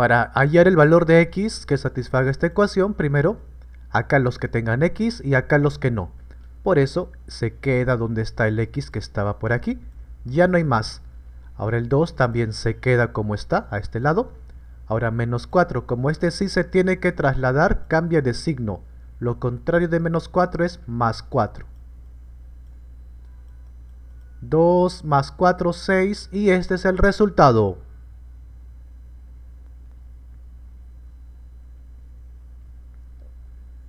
Para hallar el valor de x que satisfaga esta ecuación, primero, acá los que tengan x y acá los que no. Por eso se queda donde está el x que estaba por aquí. Ya no hay más. Ahora el 2 también se queda como está, a este lado. Ahora menos 4, como este sí se tiene que trasladar, cambia de signo. Lo contrario de menos 4 es más 4. 2 más 4, 6 y este es el resultado.